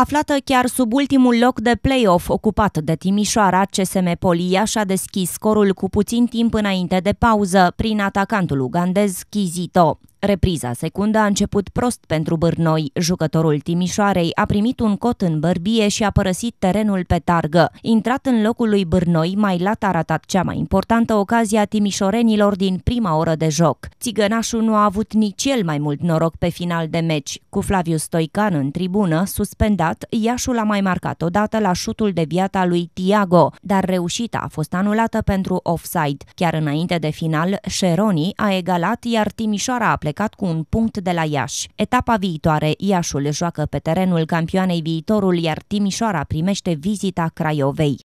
Aflată chiar sub ultimul loc de play-off ocupat de Timișoara, CSM Polia și-a deschis scorul cu puțin timp înainte de pauză prin atacantul ugandez Chizito. Repriza secundă a început prost pentru Bârnoi. Jucătorul Timișoarei a primit un cot în bărbie și a părăsit terenul pe targă. Intrat în locul lui Bârnoi, mai lat a ratat cea mai importantă ocazia timișorenilor din prima oră de joc. Țigănașul nu a avut nici el mai mult noroc pe final de meci. Cu Flaviu Stoican în tribună, suspendat, Iașul a mai marcat odată la șutul de viata lui Tiago, dar reușita a fost anulată pentru offside. Chiar înainte de final, Șeroni a egalat, iar Timișoara a plecat plecat cu un punct de la Iași. Etapa viitoare, Iașul joacă pe terenul campioanei viitorul, iar Timișoara primește vizita Craiovei.